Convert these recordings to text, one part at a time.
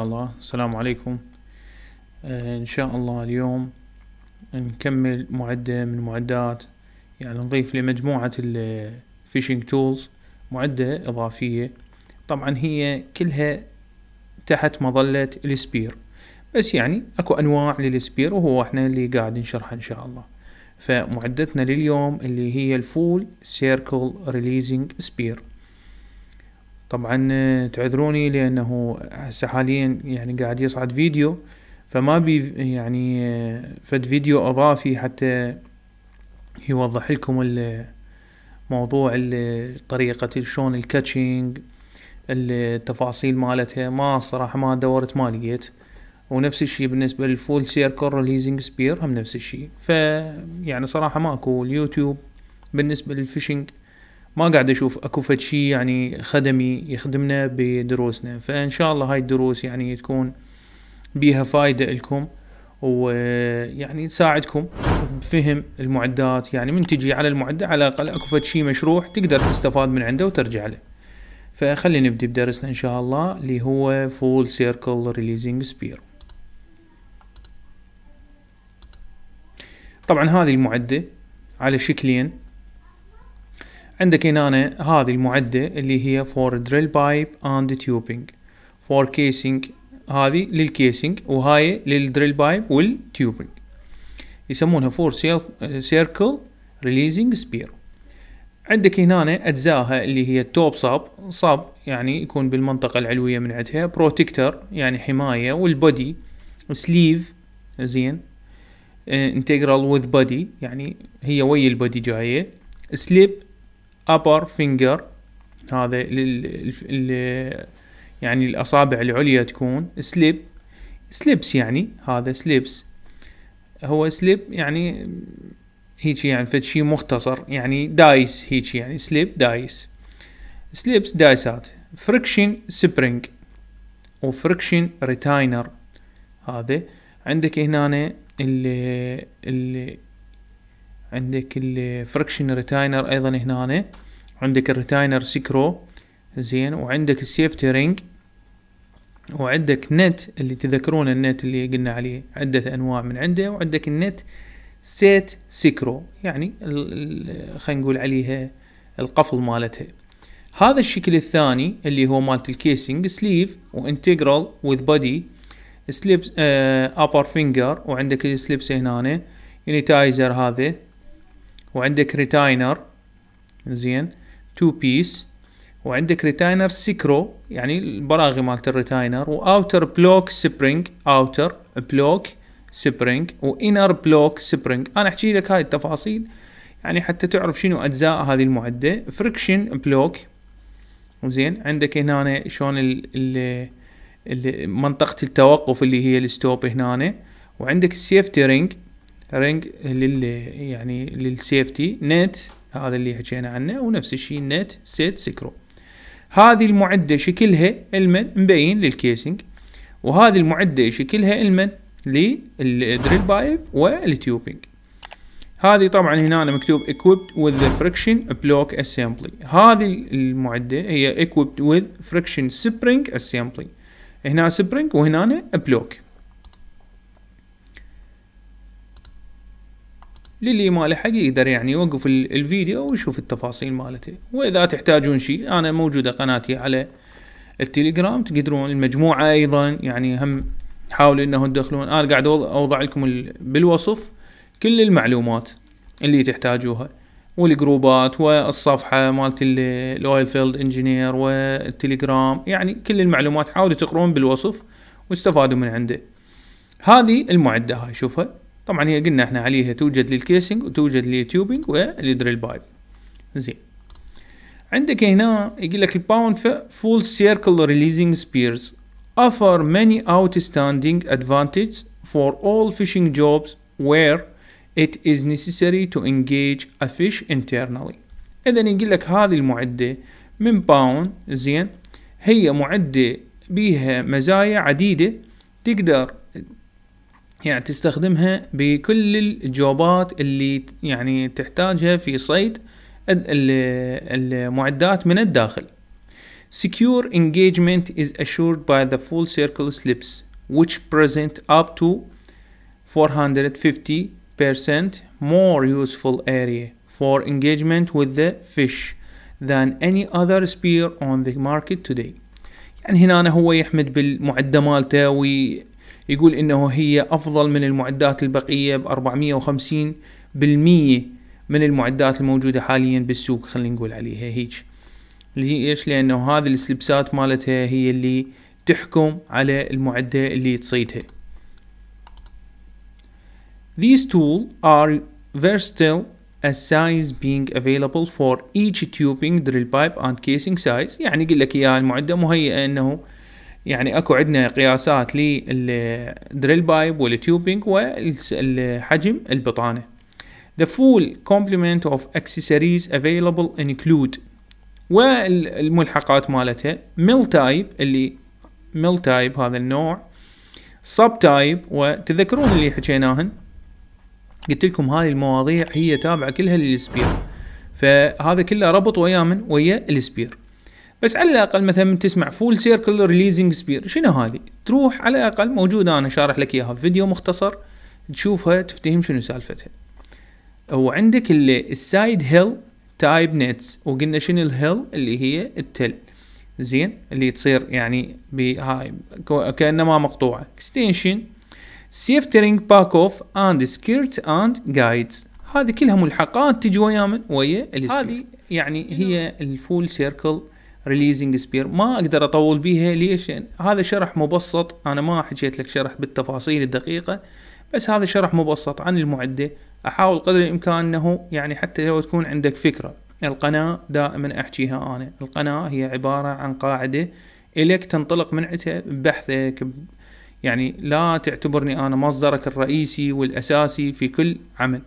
الله السلام عليكم آه، ان شاء الله اليوم نكمل معدة من معدات يعني نضيف لمجموعة الفيشنج تولز معدة اضافية طبعا هي كلها تحت مظلة السبير بس يعني اكو انواع للسبير وهو احنا اللي قاعد نشرحها ان شاء الله فمعدتنا لليوم اللي هي الفول سيركل ريليزنج سبير طبعا آه، تعذروني لانه هسه حاليا يعني قاعد يصعد فيديو فما بي يعني آه، فد فيديو اضافي حتى يوضح لكم آه، موضوع طريقة شلون الكاتشينج التفاصيل مالتها ما صراحة ما دورت ما لقيت ونفس الشيء بالنسبة للفول سيركل ريليزنج سبير هم نفس الشيء ف يعني صراحة ماكو اليوتيوب بالنسبة للفيشنج ما قاعد اشوف اكو فد شيء يعني خدمي يخدمنا بدروسنا فان شاء الله هاي الدروس يعني تكون بيها فايدة لكم ويعني تساعدكم بفهم المعدات يعني من تجي على المعدة على الاقل اكو فد شيء مشروح تقدر تستفاد من عنده وترجع له فخلي نبدي بدرسنا ان شاء الله اللي هو فول سيركل ريليزنج سبير طبعا هذه المعدة على شكلين عندك هنا أنا هذه المعدة اللي هي for drill pipe and tubing for casing هذه للكيسينج وهاي للدريل بايب والتيوبينج يسمونها فور سيركل ريليزنج سبير عندك هنا اجزائها اللي هي التوب صاب صاب يعني يكون بالمنطقه العلويه من عندها بروتكتر يعني حمايه والبودي سليف زين انتجرال وذ بودي يعني هي ويا البودي جايه سليب upper finger هذا لل... لل... يعني الأصابع العليا تكون slip slips يعني هذا slips هو slip يعني هيجي يعني فد شيء مختصر يعني دايس هيجي يعني slip دايس slips دايسات spring و friction ريتاينر هذا عندك هنا اللي اللي عندك الفركشن ريتاينر ايضا هنا عندك الريتاينر سكرو زين وعندك السيفتي رينج وعندك نت اللي تذكرون النت اللي قلنا عليه عدة انواع من عنده وعندك النت سيت سكرو يعني خلينا نقول عليها القفل مالتها هذا الشكل الثاني اللي هو مالت الكيسنج سليف وانتجرال وذ بودي سليبس ابر فينجر وعندك السليبس هنا يونيتايزر هذا وعندك ريتاينر زين تو بيس وعندك ريتاينر سكرو يعني البراغي مالت الريتاينر واوتر بلوك سبرينج اوتر بلوك سبرينج وانر بلوك سبرينج انا احكي لك هاي التفاصيل يعني حتى تعرف شنو اجزاء هذه المعده فريكشن بلوك زين عندك هنا شلون منطقه التوقف اللي هي الستوب هنا وعندك السيفتي رينج رينج لل يعني للسيفتي نت هذا اللي حكينا عنه ونفس الشيء نت سيت سكرو هذه المعدة شكلها المن مبين للكيسنج وهذه المعدة شكلها المن للدريل بايب والتيوبينج هذه طبعا هنا مكتوب equipped with the friction block assembly هذه المعدة هي equipped with friction spring assembly هنا spring وهنا بلوك للي ما لحق يقدر يعني يوقف الفيديو ويشوف التفاصيل مالته واذا تحتاجون شيء انا موجوده قناتي على التليجرام تقدرون المجموعه ايضا يعني هم حاولوا انه تدخلون انا قاعد اوضع لكم بالوصف كل المعلومات اللي تحتاجوها والجروبات والصفحه مالت الاويل فيلد انجينير والتليجرام يعني كل المعلومات حاولوا تقرون بالوصف واستفادوا من عنده هذه المعده هاي شوفها طبعا هي قلنا احنا عليها توجد للكيسنج وتوجد للتيوبنج وللدريل بايب زين عندك هنا يقول لك الباوند فول سيركل ريليزنج سبيرز offer many outstanding advantages for all fishing jobs where it is necessary to engage a fish internally اذا يقول لك هذه المعده من باون زين هي معده بيها مزايا عديده تقدر يعني تستخدمها بكل الجوبات اللي يعني تحتاجها في صيد المعدات من الداخل Secure engagement is assured by the full circle slips which present up to 450% more useful area for engagement with the fish than any other spear on the market today يعني هنا هو يحمد بالمعدة مالته يقول انه هي افضل من المعدات البقية ب 450 بالمية من المعدات الموجودة حاليا بالسوق خلينا نقول عليها هيج ليش لانه هذه السلبسات مالتها هي اللي تحكم على المعدة اللي تصيدها These tools are versatile as size being available for each tubing drill pipe and casing size يعني يقول لك يا المعدة مهيئة انه يعني اكو عندنا قياسات للدريل بايب والتيوبينج والحجم البطانه The full complement of accessories available include والملحقات مالتها mill تايب اللي mill تايب هذا النوع سب تايب وتذكرون اللي حكيناهن قلت لكم هاي المواضيع هي تابعه كلها للسبير فهذا كله ربط ويا من ويا السبير بس على الاقل مثلا تسمع فول سيركل ريليزنج سبير شنو هذه تروح على الاقل موجوده انا شارح لك اياها في فيديو مختصر تشوفها تفتهم شنو سالفتها وعندك السايد هيل تايب نتس وقلنا شنو الهيل اللي هي التل زين اللي تصير يعني بهاي كانما مقطوعه اكستنشن سيفترينج باك اوف اند سكيرت اند جايدز هذه كلها ملحقات تجي ويا من ويا هذه يعني هي الفول سيركل ريليزنج سبير ما اقدر اطول بيها ليش هذا شرح مبسط انا ما حكيت لك شرح بالتفاصيل الدقيقه بس هذا شرح مبسط عن المعده احاول قدر الامكان انه يعني حتى لو تكون عندك فكره القناه دائما احكيها انا القناه هي عباره عن قاعده الك تنطلق من ببحثك يعني لا تعتبرني انا مصدرك الرئيسي والاساسي في كل عمل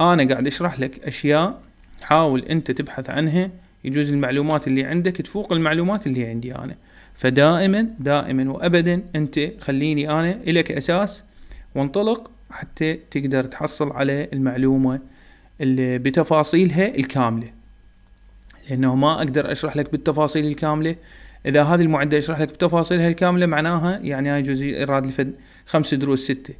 انا قاعد اشرح لك اشياء حاول انت تبحث عنها يجوز المعلومات اللي عندك تفوق المعلومات اللي عندي انا فدائما دائما وابدا انت خليني انا الك اساس وانطلق حتى تقدر تحصل على المعلومه اللي بتفاصيلها الكامله لانه ما اقدر اشرح لك بالتفاصيل الكامله اذا هذه المعده اشرح لك بتفاصيلها الكامله معناها يعني هاي جزء اراد الفد خمس دروس سته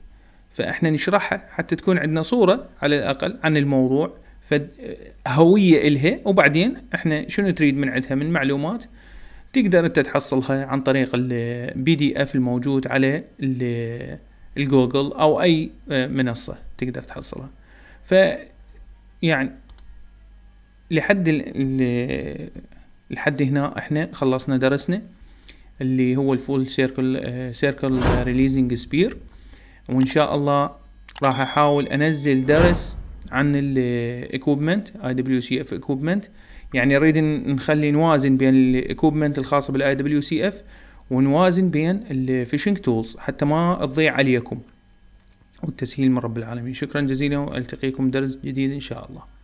فاحنا نشرحها حتى تكون عندنا صوره على الاقل عن الموضوع فهويه الها وبعدين احنا شنو تريد من عندها من معلومات تقدر انت تحصلها عن طريق البي دي اف الموجود على الجوجل او اي آه، منصه تقدر تحصلها ف يعني لحد ال لحد هنا احنا خلصنا درسنا اللي هو الفول سيركل سيركل ريليزنج سبير وان شاء الله راح احاول انزل درس عن الاكوبمنت اي دبليو سي اف اكوبمنت يعني نريد نخلي نوازن بين الاكوبمنت الخاصه بالاي دبليو سي اف ونوازن بين الفيشنج تولز حتى ما تضيع عليكم والتسهيل من رب العالمين شكرا جزيلا والتقيكم درس جديد ان شاء الله